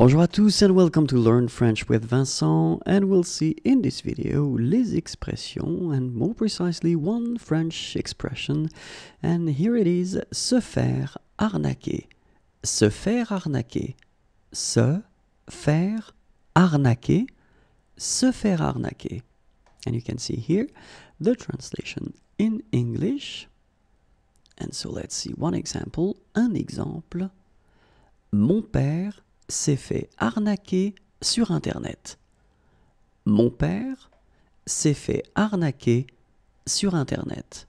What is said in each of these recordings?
Bonjour à tous and welcome to Learn French with Vincent and we'll see in this video les expressions and more precisely one French expression and here it is se faire arnaquer. Se faire arnaquer. Se faire arnaquer. Se faire arnaquer. And you can see here the translation in English. And so let's see one example. Un exemple. Mon père s'est fait arnaquer sur Internet. Mon père s'est fait arnaquer sur Internet.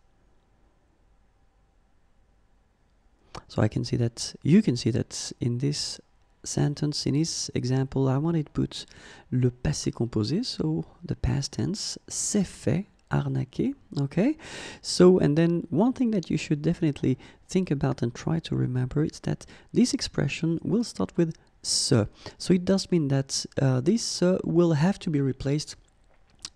So I can see that, you can see that in this sentence, in this example, I wanted to put le passé composé, so the past tense, s'est fait arnaquer, okay? So, and then one thing that you should definitely think about and try to remember is that this expression will start with sir. So it does mean that uh, this sir uh, will have to be replaced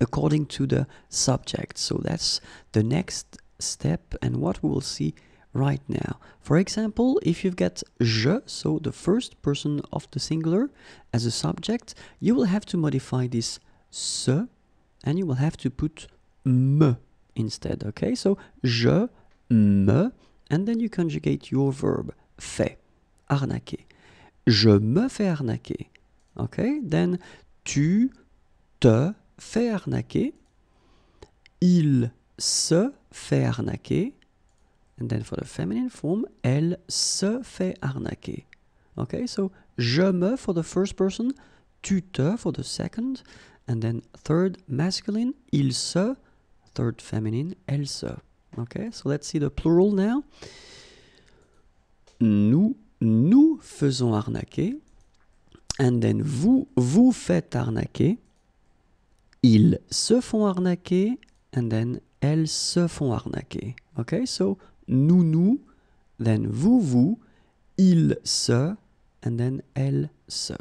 according to the subject. So that's the next step and what we will see right now. For example, if you've got je, so the first person of the singular as a subject, you will have to modify this se and you will have to put me instead, okay? So je, me, and then you conjugate your verb fait, arnaquer. je me fais arnaquer. Okay? Then tu te fais arnaquer. Il se fait arnaquer. And then for the feminine form, elle se fait arnaquer. OK. so je me for the first person, tu te for the second, and then third masculine, il se, third feminine, elle se. OK. so let's see the plural now. Nous, nous faisons arnaquer, and then vous vous faites arnaquer, ils se font arnaquer, and then elles se font arnaquer. Okay, so nous nous, then vous vous, ils se, and then elles se.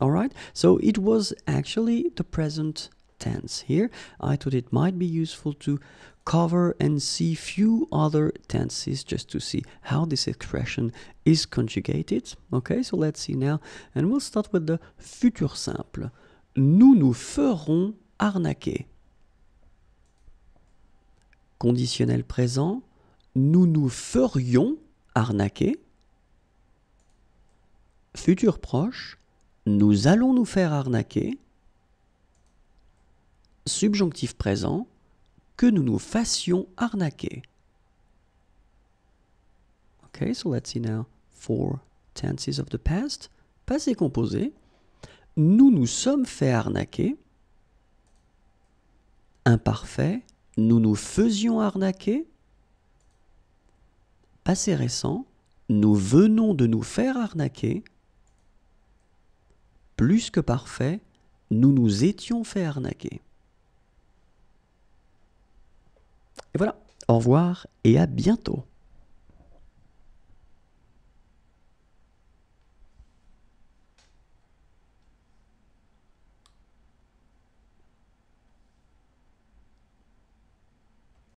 All right, so it was actually the present tense here, I thought it might be useful to cover and see few other tenses just to see how this expression is conjugated. Okay, so let's see now. And we'll start with the futur simple. Nous nous ferons arnaquer. Conditionnel présent. Nous nous ferions arnaquer. Futur proche. Nous allons nous faire arnaquer subjonctif présent, que nous nous fassions arnaquer. ok, so let's see now four tenses of the past. Passé composé. Nous nous sommes fait arnaquer. Imparfait. Nous nous faisions arnaquer. Passé récent. Nous venons de nous faire arnaquer. Plus que parfait. Nous nous étions fait arnaquer. voilà, au revoir et à bientôt.